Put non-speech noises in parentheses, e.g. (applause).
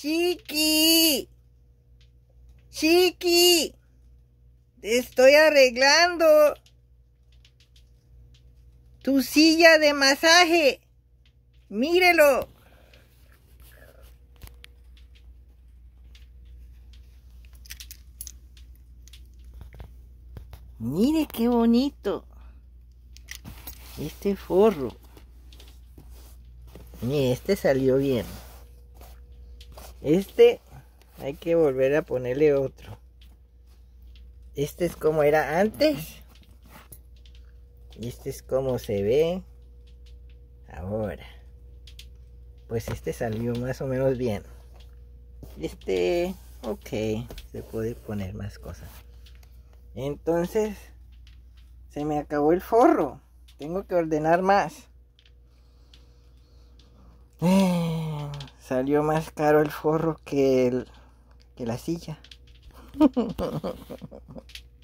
Chiqui. Chiqui. Te estoy arreglando. Tu silla de masaje. Mírelo. Mire qué bonito. Este forro. ni este salió bien. Este hay que volver a ponerle otro. Este es como era antes. Y este es como se ve ahora. Pues este salió más o menos bien. Este, ok, se puede poner más cosas. Entonces, se me acabó el forro. Tengo que ordenar más. Salió más caro el forro que, el, que la silla. (laughs)